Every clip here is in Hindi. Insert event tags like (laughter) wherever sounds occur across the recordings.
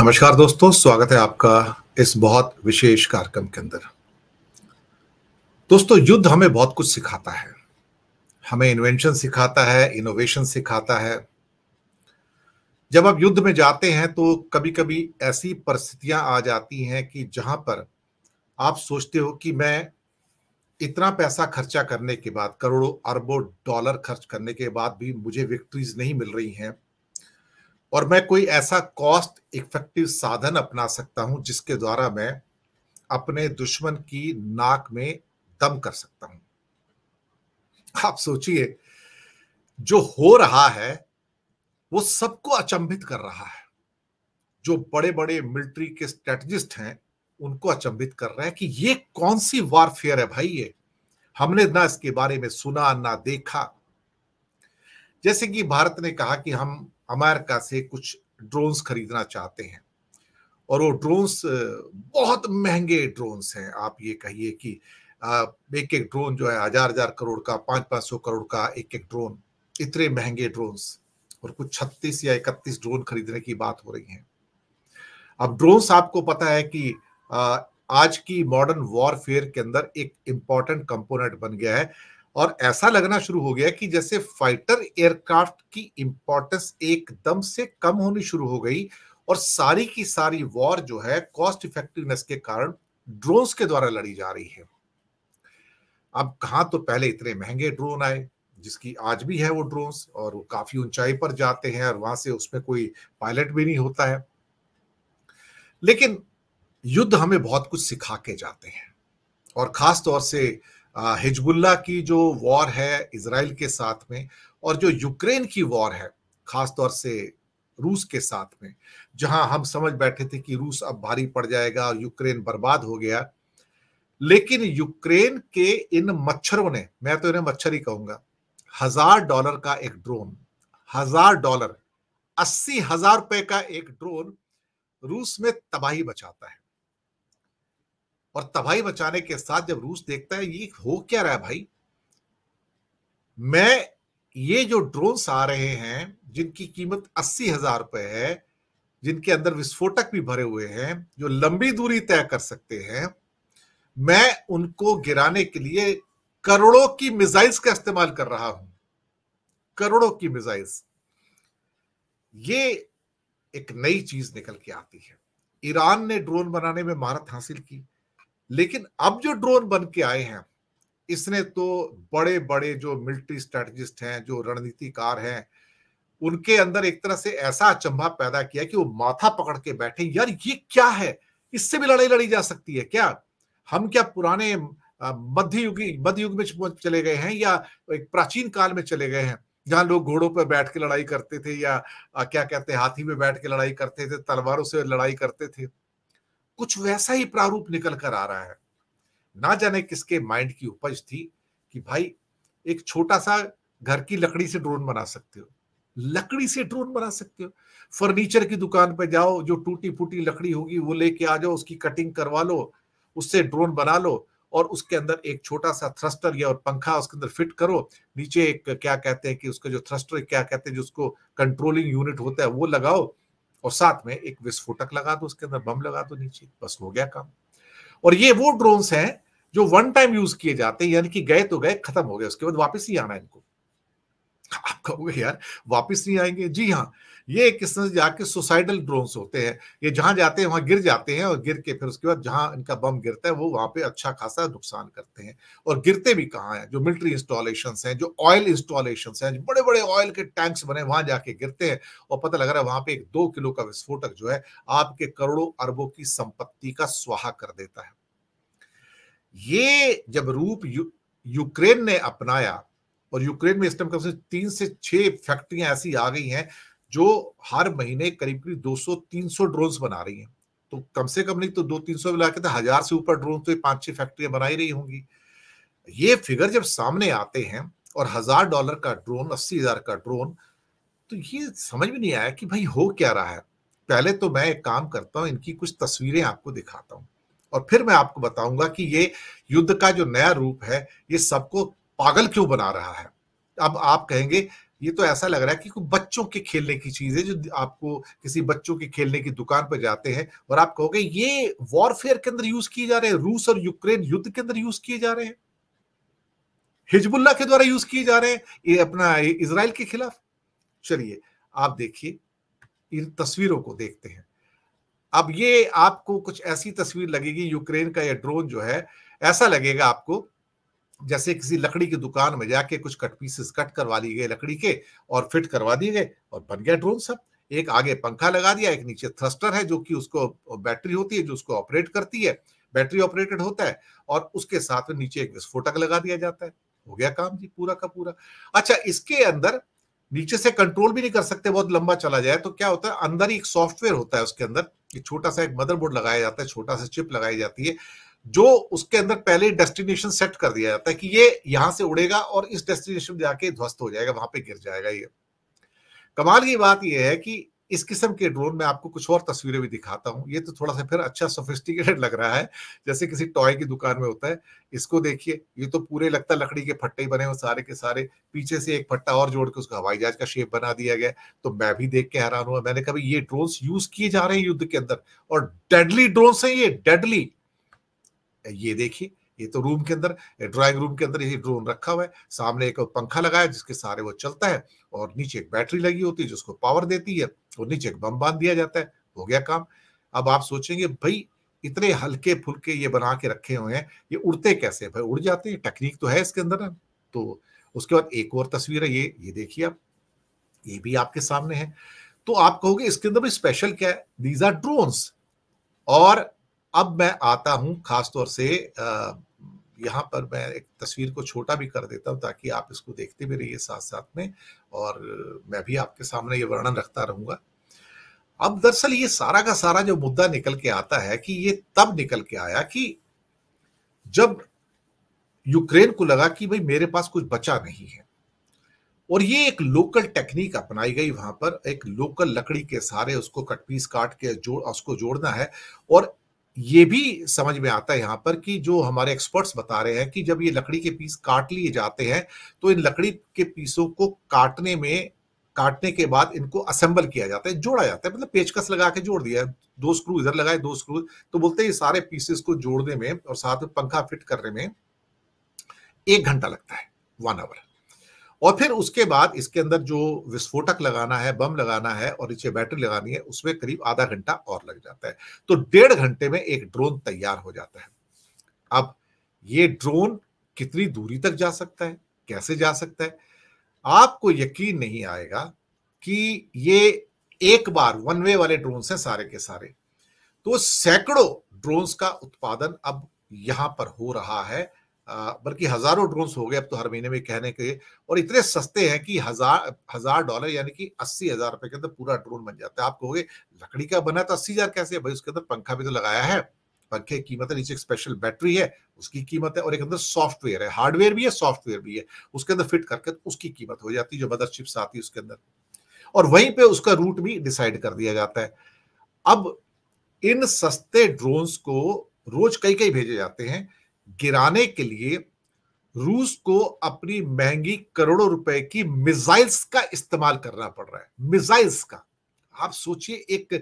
नमस्कार दोस्तों स्वागत है आपका इस बहुत विशेष कार्यक्रम के अंदर दोस्तों युद्ध हमें बहुत कुछ सिखाता है हमें इन्वेंशन सिखाता है इनोवेशन सिखाता है जब आप युद्ध में जाते हैं तो कभी कभी ऐसी परिस्थितियां आ जाती हैं कि जहां पर आप सोचते हो कि मैं इतना पैसा खर्चा करने के बाद करोड़ों अरबों डॉलर खर्च करने के बाद भी मुझे विक्ट्रीज नहीं मिल रही हैं और मैं कोई ऐसा कॉस्ट इफेक्टिव साधन अपना सकता हूं जिसके द्वारा मैं अपने दुश्मन की नाक में दम कर सकता हूं आप सोचिए जो हो रहा है वो सबको अचंभित कर रहा है जो बड़े बड़े मिलिट्री के स्ट्रेटजिस्ट हैं उनको अचंभित कर रहा है कि ये कौन सी वारफेयर है भाई ये हमने ना इसके बारे में सुना ना देखा जैसे कि भारत ने कहा कि हम अमेरिका से कुछ ड्रोन्स खरीदना चाहते हैं और वो ड्रोन्स बहुत महंगे ड्रोन्स हैं आप ये कहिए कि एक एक ड्रोन जो है हजार हजार करोड़ का पांच पांच सौ करोड़ का एक एक ड्रोन इतने महंगे ड्रोन्स और कुछ छत्तीस या इकतीस ड्रोन खरीदने की बात हो रही है अब ड्रोन्स आपको पता है कि आज की मॉडर्न वॉरफेयर के अंदर एक इंपॉर्टेंट कंपोनेंट बन गया है और ऐसा लगना शुरू हो गया कि जैसे फाइटर एयरक्राफ्ट की इंपॉर्टेंस एकदम से कम होनी शुरू हो गई और सारी की सारी वॉर जो है कॉस्ट इफेक्टिवनेस के कारण ड्रोन्स के द्वारा लड़ी जा रही है अब कहा तो पहले इतने महंगे ड्रोन आए जिसकी आज भी है वो ड्रोन्स और वो काफी ऊंचाई पर जाते हैं और वहां से उसमें कोई पायलट भी नहीं होता है लेकिन युद्ध हमें बहुत कुछ सिखा के जाते हैं और खास तौर से हिजबुल्ला की जो वॉर है इसराइल के साथ में और जो यूक्रेन की वॉर है खासतौर से रूस के साथ में जहां हम समझ बैठे थे कि रूस अब भारी पड़ जाएगा और यूक्रेन बर्बाद हो गया लेकिन यूक्रेन के इन मच्छरों ने मैं तो इन्हें मच्छर ही कहूंगा हजार डॉलर का एक ड्रोन हजार डॉलर अस्सी हजार रुपए का एक ड्रोन रूस में तबाही बचाता है और तबाही मचाने के साथ जब रूस देखता है ये हो क्या रहा है भाई मैं ये जो ड्रोन्स आ रहे हैं जिनकी कीमत अस्सी हजार रुपए है जिनके अंदर विस्फोटक भी भरे हुए हैं जो लंबी दूरी तय कर सकते हैं मैं उनको गिराने के लिए करोड़ों की मिसाइल्स का इस्तेमाल कर रहा हूं करोड़ों की मिसाइल्स ये एक नई चीज निकल के आती है ईरान ने ड्रोन बनाने में महारत हासिल की लेकिन अब जो ड्रोन बन के आए हैं इसने तो बड़े बड़े जो मिलिट्री स्ट्रेटजिस्ट हैं जो रणनीतिकार हैं उनके अंदर एक तरह से ऐसा अचंभा पैदा किया कि वो माथा पकड़ के बैठे यार ये क्या है इससे भी लड़ाई लड़ी जा सकती है क्या हम क्या पुराने मध्य युग में चले गए हैं या एक प्राचीन काल में चले गए हैं जहां लोग घोड़ों पर बैठ के लड़ाई करते थे या क्या कहते हैं हाथी में बैठ के लड़ाई करते थे तलवारों से लड़ाई करते थे कुछ वैसा ही प्रारूप निकल कर आ रहा है ना जाने किसके माइंड की उपज थी कि भाई एक छोटा सा घर की लकड़ी से ड्रोन बना सकते हो लकड़ी से ड्रोन बना सकते हो फर्नीचर की दुकान पर जाओ जो टूटी फूटी लकड़ी होगी वो लेके आ जाओ उसकी कटिंग करवा लो उससे ड्रोन बना लो और उसके अंदर एक छोटा सा थ्रस्टर या और पंखा उसके अंदर फिट करो नीचे एक क्या कहते हैं कि उसका जो थ्रस्टर क्या कहते हैं जो उसको कंट्रोलिंग यूनिट होता है वो लगाओ और साथ में एक विस्फोटक लगा दो उसके अंदर बम लगा दो नीचे बस हो गया काम और ये वो ड्रोन्स हैं जो वन टाइम यूज किए जाते हैं यानी कि गए तो गए खत्म हो गए उसके बाद वापस ही आना इनको आप कहोगे यार वापस नहीं आएंगे जी हाँ ये एक किस्म से जाके सुसाइडल ड्रोन्स होते हैं ये जहां जाते हैं वहां गिर जाते हैं और गिर के फिर उसके बाद जहां इनका बम गिरता है वो वहां पे अच्छा खासा नुकसान करते हैं और गिरते भी कहाँ हैं जो मिलिट्री इंस्टॉलेशन हैं जो ऑयल इंस्टॉलेशन हैं बड़े बड़े ऑयल के टैंक्स बने वहां जाके गिरते हैं और पता लग रहा है वहां पे एक दो किलो का विस्फोटक जो है आपके करोड़ों अरबों की संपत्ति का स्वाहा कर देता है ये जब रूप यू, यूक्रेन ने अपनाया और यूक्रेन में इस टाइम कम से तीन से छह फैक्ट्रियां ऐसी आ गई हैं जो हर महीने करीब करीब 200-300 ड्रोन बना रही हैं तो कम से कम नहीं तो दो तीन सौ मिला के तो हजार से ऊपर ड्रोन तो पांच छह फैक्ट्रियां बना ही रही होंगी ये फिगर जब सामने आते हैं और हजार डॉलर का ड्रोन अस्सी हजार का ड्रोन तो ये समझ में नहीं आया कि भाई हो क्या रहा है पहले तो मैं एक काम करता हूँ इनकी कुछ तस्वीरें आपको दिखाता हूँ और फिर मैं आपको बताऊंगा कि ये युद्ध का जो नया रूप है ये सबको पागल क्यों बना रहा है अब आप कहेंगे ये तो ऐसा लग रहा है कि कोई बच्चों के खेलने की चीज है जो आपको किसी बच्चों के खेलने की दुकान पर जाते हैं और आप कहोगे ये वॉरफेयर के अंदर यूज किए जा रहे हैं रूस और यूक्रेन युद्ध के अंदर यूज किए जा रहे हैं हिजबुल्ला के द्वारा यूज किए जा रहे हैं ये अपना इसराइल के खिलाफ चलिए आप देखिए इन तस्वीरों को देखते हैं अब ये आपको कुछ ऐसी तस्वीर लगेगी यूक्रेन का यह ड्रोन जो है ऐसा लगेगा आपको जैसे किसी लकड़ी की दुकान में जाके कुछ कट पीसेस कट करवा लिए गए लकड़ी के और फिट करवा दिए गए और बन गया ड्रोन सब एक आगे पंखा लगा दिया एक नीचे थ्रस्टर है जो कि उसको बैटरी होती है जो उसको ऑपरेट करती है बैटरी ऑपरेटेड होता है और उसके साथ में नीचे एक विस्फोटक लगा दिया जाता है हो गया काम जी पूरा का पूरा अच्छा इसके अंदर नीचे से कंट्रोल भी नहीं कर सकते बहुत लंबा चला जाए तो क्या होता है अंदर ही एक सॉफ्टवेयर होता है उसके अंदर छोटा सा एक मदरबोर्ड लगाया जाता है छोटा सा चिप लगाई जाती है जो उसके अंदर पहले डेस्टिनेशन सेट कर दिया जाता है कि ये यहां से उड़ेगा और इस डेस्टिनेशन में जाके ध्वस्त हो जाएगा वहां पे गिर जाएगा ये कमाल की बात यह है कि इस किस्म के ड्रोन में आपको कुछ और तस्वीरें भी दिखाता हूं ये तो थोड़ा सा फिर अच्छा सोफिस्टिकेटेड (laughs) लग रहा है जैसे किसी टॉय की दुकान में होता है इसको देखिए ये तो पूरे लगता लकड़ी के फट्टे ही बने हुए सारे के सारे पीछे से एक फट्टा और जोड़ के उसका हवाई जहाज का शेप बना दिया गया तो मैं भी देख के हैरान हुआ मैंने कहा ये ड्रोन यूज किए जा रहे हैं युद्ध के अंदर और डेडली ड्रोन है ये डेडली ये देखिए ये तो रूम के अंदर ड्राइंग रूम के अंदर यही ड्रोन रखा हुआ है सामने एक पंखा लगाया जिसके सारे वो चलता है और नीचे एक बैटरी लगी होती है जिसको पावर देती है और नीचे एक बम बांध दिया जाता है हो गया काम अब आप सोचेंगे भाई इतने हल्के फुलके ये बना के रखे हुए हैं ये उड़ते कैसे भाई उड़ जाते हैं टेक्निक तो है इसके अंदर ना तो उसके बाद एक और तस्वीर है ये ये देखिए आप ये भी आपके सामने है तो आप कहोगे इसके अंदर भी स्पेशल क्या है दीज आर ड्रोन्स और अब मैं आता हूं खासतौर से यहाँ पर मैं एक तस्वीर को छोटा भी कर देता हूँ ताकि आप इसको देखते भी रहिए साथ साथ में और मैं भी आपके सामने ये वर्णन रखता रहूंगा अब दरअसल ये सारा का सारा जो मुद्दा निकल के आता है कि ये तब निकल के आया कि जब यूक्रेन को लगा कि भाई मेरे पास कुछ बचा नहीं है और ये एक लोकल टेक्निक अपनाई गई वहां पर एक लोकल लकड़ी के सहारे उसको कटपीस काट के जोड़ उसको जोड़ना है और ये भी समझ में आता है यहाँ पर कि जो हमारे एक्सपर्ट्स बता रहे हैं कि जब ये लकड़ी के पीस काट लिए जाते हैं तो इन लकड़ी के पीसों को काटने में काटने के बाद इनको असेंबल किया जाता है जोड़ा जाता है मतलब पेचकस लगा के जोड़ दिया दो स्क्रू इधर लगाए दो स्क्रू तो बोलते हैं सारे पीसेस को जोड़ने में और साथ में पंखा फिट करने में एक घंटा लगता है वन आवर और फिर उसके बाद इसके अंदर जो विस्फोटक लगाना है बम लगाना है और नीचे बैटरी लगानी है उसमें करीब आधा घंटा और लग जाता है तो डेढ़ घंटे में एक ड्रोन तैयार हो जाता है अब ये ड्रोन कितनी दूरी तक जा सकता है कैसे जा सकता है आपको यकीन नहीं आएगा कि ये एक बार वन वे वाले ड्रोन हैं सारे के सारे तो सैकड़ों ड्रोन्स का उत्पादन अब यहां पर हो रहा है बल्कि हजारों ड्रोन्स हो गए अब तो हर महीने में कहने के और इतने सस्ते हैं कि हजार हजार डॉलर यानी कि अस्सी हजार रुपए के अंदर पूरा ड्रोन बन जाता है आप कहोगे लकड़ी का बना तो अस्सी हजार कैसे भाई उसके अंदर पंखा भी तो लगाया है पंखे की कीमत है नीचे एक स्पेशल बैटरी है उसकी कीमत है और एक अंदर सॉफ्टवेयर है हार्डवेयर भी है सॉफ्टवेयर भी है उसके अंदर फिट करके तो उसकी कीमत हो जाती है जो मदर चिप्स आती है उसके अंदर और वहीं पे उसका रूट भी डिसाइड कर दिया जाता है अब इन सस्ते ड्रोन्स को रोज कई कई भेजे जाते हैं गिराने के लिए रूस को अपनी महंगी करोड़ों रुपए की मिसाइल्स का इस्तेमाल करना पड़ रहा है मिसाइल्स का आप सोचिए एक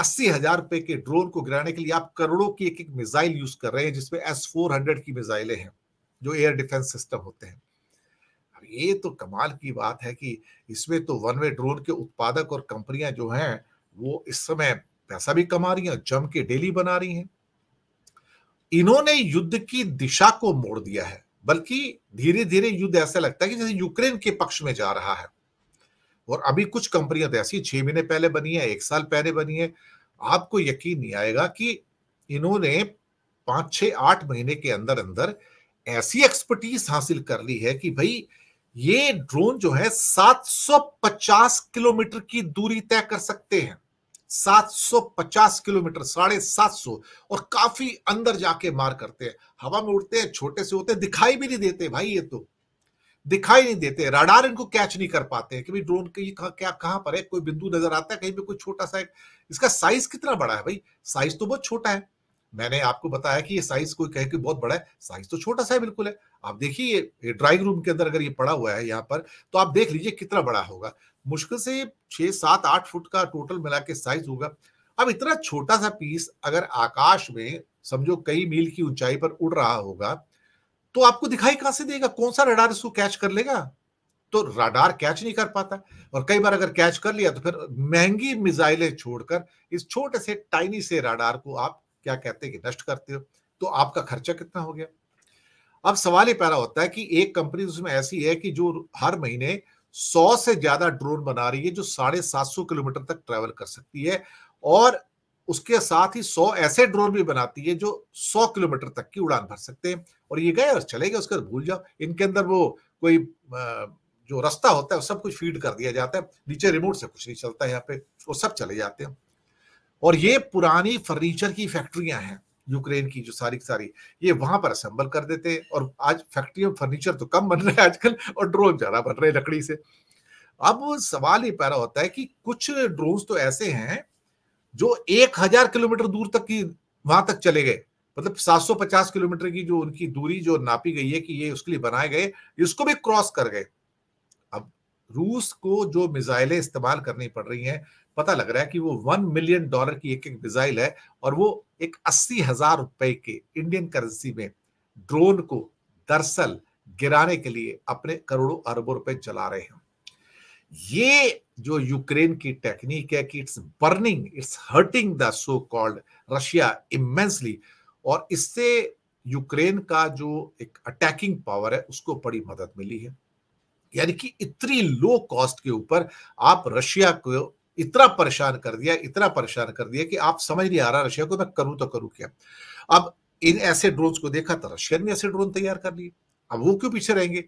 अस्सी हजार रुपए के ड्रोन को गिराने के लिए आप करोड़ों की एक एक मिसाइल यूज कर रहे हैं जिसमें एस फोर हंड्रेड की मिसाइलें हैं जो एयर डिफेंस सिस्टम होते हैं अब ये तो कमाल की बात है कि इसमें तो वन वे ड्रोन के उत्पादक और कंपनियां जो हैं वो इस समय पैसा भी कमा रही हैं जम के डेली बना रही हैं इन्होंने युद्ध की दिशा को मोड़ दिया है बल्कि धीरे धीरे युद्ध ऐसा लगता है कि जैसे यूक्रेन के पक्ष में जा रहा है और अभी कुछ कंपनियां तो ऐसी छह महीने पहले बनी है एक साल पहले बनी है आपको यकीन नहीं आएगा कि इन्होंने पांच छह आठ महीने के अंदर अंदर ऐसी एक्सपर्टीज हासिल कर ली है कि भाई ये ड्रोन जो है 750 किलोमीटर की दूरी तय कर सकते हैं 750 किलोमीटर साढ़े सात सौ और काफी अंदर जाके मार करते हैं हवा में उड़ते हैं छोटे से होते हैं दिखाई भी नहीं देते भाई ये तो दिखाई नहीं देते रडार इनको कैच नहीं कर पाते हैं कि भाई ड्रोन की क्या कहां पर है कोई बिंदु नजर आता है कहीं पे कोई छोटा सा है इसका साइज कितना बड़ा है भाई साइज तो बहुत छोटा है मैंने आपको बताया कि ये साइज कोई कहे कि बहुत बड़ा है साइज तो छोटा सा है बिल्कुल है आप देखिए ये ये ड्राइंग रूम के अंदर अगर ये पड़ा हुआ है यहाँ पर तो आप देख लीजिए कितना बड़ा होगा मुश्किल से छह सात आठ फुट का टोटल मिला के साइज होगा अब इतना छोटा सा पीस अगर आकाश में समझो कई मील की ऊंचाई पर उड़ रहा होगा तो आपको दिखाई कहां से देगा कौन सा रडार इसको कैच कर लेगा तो रडार कैच नहीं कर पाता और कई बार अगर कैच कर लिया तो फिर महंगी मिसाइलें छोड़कर इस छोटे से टाइनी से रडार को आप क्या कहते हैं कि नष्ट करते हो तो आपका खर्चा कितना हो गया अब सवाल ये पैदा होता है कि एक कंपनी उसमें ऐसी है कि जो हर महीने सौ से ज्यादा ड्रोन बना रही है जो साढ़े सात सौ किलोमीटर तक ट्रेवल कर सकती है और उसके साथ ही सौ ऐसे ड्रोन भी बनाती है जो सौ किलोमीटर तक की उड़ान भर सकते हैं और ये गए और चले गए उसके भूल जाओ इनके अंदर वो कोई जो रास्ता होता है सब कुछ फीड कर दिया जाता है नीचे रिमोट से कुछ नहीं चलता है यहाँ पे और सब चले जाते हैं और ये पुरानी फर्नीचर की फैक्ट्रियां हैं यूक्रेन की जो सारी सारी ये वहां पर असेंबल कर देते हैं और आज फैक्ट्री में फर्नीचर तो कम बन रहे हैं आजकल और ड्रोन ज्यादा बन रहे हैं लकड़ी से अब सवाल ये पैदा होता है कि कुछ ड्रोन तो ऐसे हैं जो एक हजार किलोमीटर दूर तक की वहां तक चले गए मतलब 750 किलोमीटर की जो उनकी दूरी जो नापी गई है कि ये उसके लिए बनाए गए इसको भी क्रॉस कर गए रूस को जो मिसाइलें इस्तेमाल करनी पड़ रही हैं पता लग रहा है कि वो वन मिलियन डॉलर की एक एक मिसाइल है और वो एक अस्सी हजार रुपए के इंडियन करेंसी में ड्रोन को दरअसल गिराने के लिए अपने करोड़ों अरबों रुपए चला रहे हैं ये जो यूक्रेन की टेक्निक है कि it's burning it's hurting the so called Russia immensely और इससे यूक्रेन का जो एक अटैकिंग पावर है उसको बड़ी मदद मिली है यानी कि इतनी लो कॉस्ट के ऊपर आप रशिया को इतना परेशान कर दिया इतना परेशान कर दिया कि आप समझ नहीं आ रहा रशिया को मैं करूं तो करूं क्या अब इन ऐसे ड्रोन को देखा तो रशिया ने ऐसे ड्रोन तैयार कर लिए अब वो क्यों पीछे रहेंगे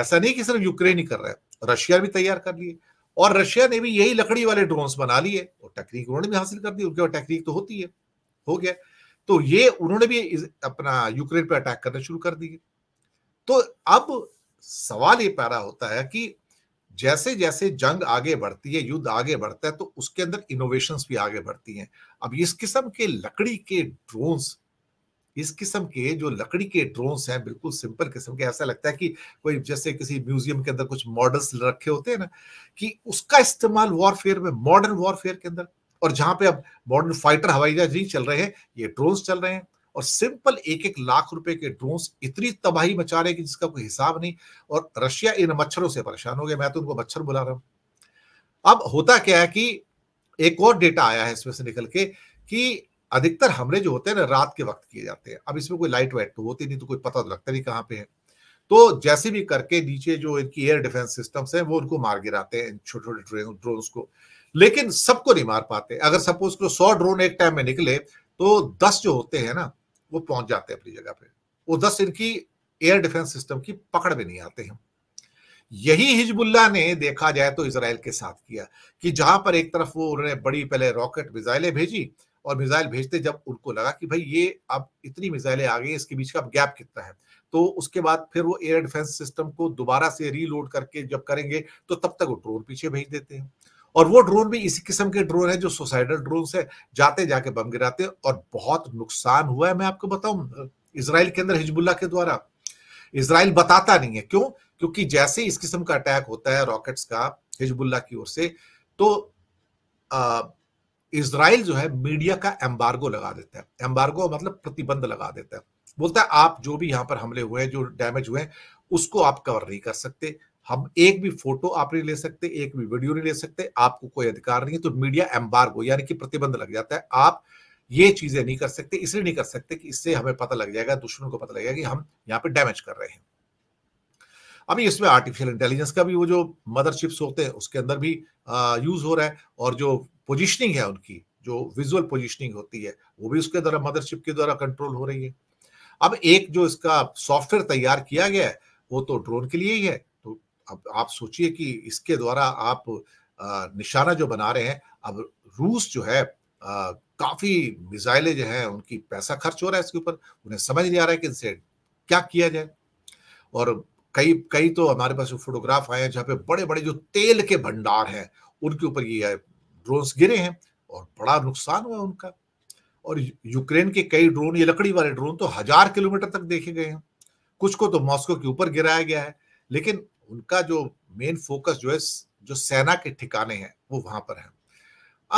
ऐसा नहीं कि सिर्फ यूक्रेन ही कर रहा है रशिया भी तैयार कर लिए और रशिया ने भी यही लकड़ी वाले ड्रोन बना लिए और टेक्निक उन्होंने भी हासिल कर दी उनके टेक्निक तो होती है हो गया तो ये उन्होंने भी अपना यूक्रेन पर अटैक करना शुरू कर दिए तो अब सवाल ये पैदा होता है कि जैसे जैसे जंग आगे बढ़ती है युद्ध आगे बढ़ता है तो उसके अंदर इनोवेशन भी आगे बढ़ती हैं अब इस किस्म के लकड़ी के ड्रोन्स इस किस्म के जो लकड़ी के ड्रोन्स हैं बिल्कुल सिंपल किस्म के ऐसा लगता है कि कोई जैसे किसी म्यूजियम के अंदर कुछ मॉडल्स रखे होते हैं ना कि उसका इस्तेमाल वॉरफेयर में मॉडर्न वॉरफेयर के अंदर और जहां पे अब मॉडर्न फाइटर हवाई जहाज नहीं चल रहे हैं ये ड्रोन्स चल रहे हैं और सिंपल एक एक लाख रुपए के ड्रोन इतनी तबाही मचा रहे कि जिसका कोई हिसाब नहीं और रशिया इन मच्छरों से परेशान हो गया मैं तो उनको मच्छर बुला रहा हूं अब होता क्या है कि एक और डेटा आया है इसमें से निकल के कि अधिकतर हमले जो होते हैं ना रात के वक्त किए जाते हैं अब इसमें कोई लाइट वाइट तो होती नहीं तो कोई पता तो लगता नहीं कहाँ पे है तो जैसे भी करके नीचे जो इनकी एयर डिफेंस सिस्टम्स हैं वो उनको मार गिराते हैं छोटे छोटे ड्रोन को लेकिन सबको नहीं मार पाते अगर सपोज को सौ ड्रोन एक टाइम में निकले तो दस जो होते हैं ना वो पहुंच जाते हैं अपनी जगह पे वो दस इनकी एयर डिफेंस सिस्टम की पकड़ में नहीं आते हैं यही हिजबुल्ला ने देखा जाए तो इसराइल के साथ किया कि जहां पर एक तरफ वो उन्होंने बड़ी पहले रॉकेट मिजाइलें भेजी और मिसाइल भेजते जब उनको लगा कि भाई ये अब इतनी मिसाइलें आ गई इसके बीच का गैप कितना है तो उसके बाद फिर वो एयर डिफेंस सिस्टम को दोबारा से रीलोड करके जब करेंगे तो तब तक वो ड्रोन पीछे भेज देते हैं और वो ड्रोन भी इसी किस्म के ड्रोन है जो सुसाइडल ड्रोन से जाते जाके बम गिराते और बहुत नुकसान हुआ है मैं आपको बताऊं इसराइल के अंदर हिजबुल्ला के द्वारा इसराइल बताता नहीं है क्यों क्योंकि जैसे इस किस्म का अटैक होता है रॉकेट्स का हिजबुल्ला की ओर से तो इसराइल जो है मीडिया का एम्बार्गो लगा देता है एम्बार्गो मतलब प्रतिबंध लगा देता है बोलता है आप जो भी यहां पर हमले हुए हैं जो डैमेज हुए हैं उसको आप कवर नहीं कर सकते हम एक भी फोटो आप नहीं ले सकते एक भी वीडियो नहीं ले सकते आपको कोई अधिकार नहीं है तो मीडिया एम्बार्गो यानी कि प्रतिबंध लग जाता है आप ये चीजें नहीं कर सकते इसलिए नहीं कर सकते कि इससे हमें पता लग जाएगा दुश्मन को पता लगेगा कि हम यहाँ पे डैमेज कर रहे हैं अभी इसमें आर्टिफिशियल इंटेलिजेंस का भी वो जो मदर चिप्स होते हैं उसके अंदर भी यूज हो रहा है और जो पोजिशनिंग है उनकी जो विजुअल पोजिशनिंग होती है वो भी उसके द्वारा मदरशिप के द्वारा कंट्रोल हो रही है अब एक जो इसका सॉफ्टवेयर तैयार किया गया है वो तो ड्रोन के लिए ही है अब आप सोचिए कि इसके द्वारा आप निशाना जो बना रहे हैं अब रूस जो है काफी मिसाइलें जो हैं उनकी पैसा खर्च हो रहा है इसके ऊपर उन्हें समझ नहीं आ रहा है कि इनसे क्या किया जाए और कई कई तो हमारे पास फोटोग्राफ आए हैं जहाँ पे बड़े बड़े जो तेल के भंडार हैं उनके ऊपर ये ड्रोन्स गिरे हैं और बड़ा नुकसान हुआ उनका और यूक्रेन के कई ड्रोन ये लकड़ी वाले ड्रोन तो हजार किलोमीटर तक देखे गए हैं कुछ को तो मॉस्को के ऊपर गिराया गया है लेकिन उनका जो मेन फोकस जो है जो सेना के ठिकाने हैं वो वहां पर है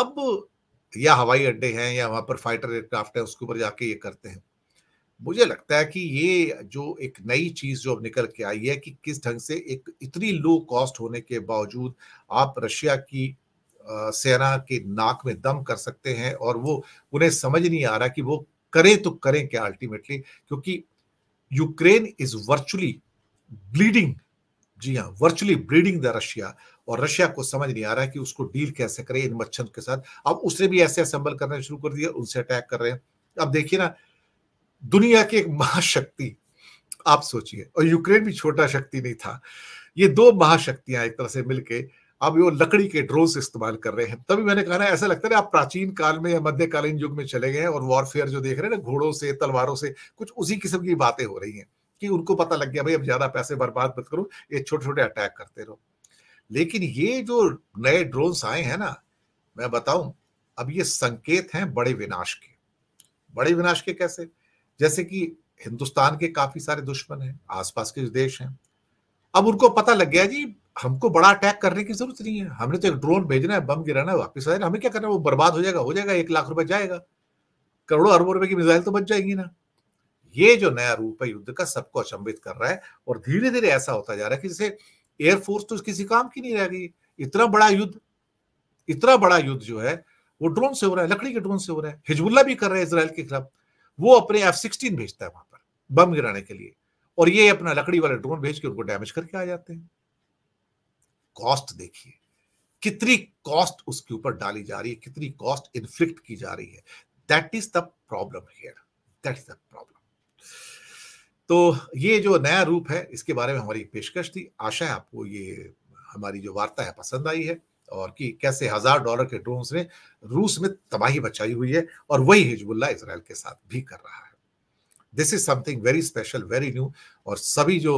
अब या हवाई अड्डे हैं या वहां पर फाइटर एयरक्राफ्ट है उसके ऊपर जाके ये करते हैं मुझे लगता है कि ये जो एक नई चीज जो अब निकल के आई है कि किस ढंग से एक इतनी लो कॉस्ट होने के बावजूद आप रशिया की सेना के नाक में दम कर सकते हैं और वो उन्हें समझ नहीं आ रहा कि वो करें तो करें क्या अल्टीमेटली क्योंकि यूक्रेन इज वर्चुअली ब्लीडिंग जी हाँ वर्चुअली ब्रीडिंग द रशिया और रशिया को समझ नहीं आ रहा है कि उसको डील कैसे करें इन मच्छर के साथ अब उसने भी ऐसे असेंबल करना शुरू कर दिया उनसे अटैक कर रहे हैं अब देखिए ना दुनिया की एक महाशक्ति आप सोचिए और यूक्रेन भी छोटा शक्ति नहीं था ये दो महाशक्तियां एक तरह से मिलके अब वो लकड़ी के ड्रोन इस्तेमाल कर रहे हैं तभी मैंने कहा ना ऐसा लगता है आप प्राचीन काल में या मध्यकालीन युग में चले गए और वॉरफेयर जो देख रहे हैं ना घोड़ों से तलवारों से कुछ उसी किस्म की बातें हो रही हैं कि उनको पता लग गया भाई अब ज्यादा पैसे बर्बाद मत करो ये छोटे छोटे अटैक करते रहो लेकिन ये जो नए ड्रोन्स आए हैं ना मैं बताऊं अब ये संकेत हैं बड़े विनाश के बड़े विनाश के कैसे जैसे कि हिंदुस्तान के काफी सारे दुश्मन हैं आसपास के देश हैं अब उनको पता लग गया जी हमको बड़ा अटैक करने की जरूरत नहीं है हमने तो एक ड्रोन भेजना है बम गिराना है वापिस आ जाना हमें क्या करना है वो बर्बाद हो जाएगा हो जाएगा एक लाख रुपए जाएगा करोड़ों अरबों रुपए की मिसाइल तो बच जाएगी ना ये जो नया रूप है युद्ध का सबको अचंभित कर रहा है और धीरे धीरे ऐसा होता जा रहा है कि जैसे एयरफोर्स तो किसी काम की नहीं रह गई इतना बड़ा युद्ध इतना बड़ा युद्ध जो है वो ड्रोन से हो रहा है लकड़ी के ड्रोन से हो रहा है हिजबुल्ला भी कर रहे हैं इसराइल के खिलाफ वो अपने एफ सिक्सटीन भेजता है वहां पर बम गिराने के लिए और ये अपना लकड़ी वाले ड्रोन भेज के उनको डैमेज करके आ जाते हैं कॉस्ट देखिए कितनी कॉस्ट उसके ऊपर डाली जा रही है कितनी कॉस्ट इन्फ्लिक्ट की जा रही है that is the problem here that is the problem तो ये जो नया रूप है इसके बारे में हमारी पेशकश थी आशा है आपको ये हमारी जो वार्ता है पसंद आई है और कि कैसे हजार डॉलर के ड्रोन ने रूस में तबाही बचाई हुई है और वही हिजबुल्ला इसराइल के साथ भी कर रहा है this is something very special very new और सभी जो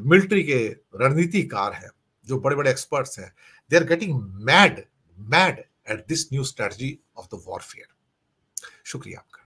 मिलिट्री के रणनीतिकार हैं जो बड़े बड़े एक्सपर्ट्स हैं they are getting mad mad at this new strategy of the warfare शुक्रिया आपका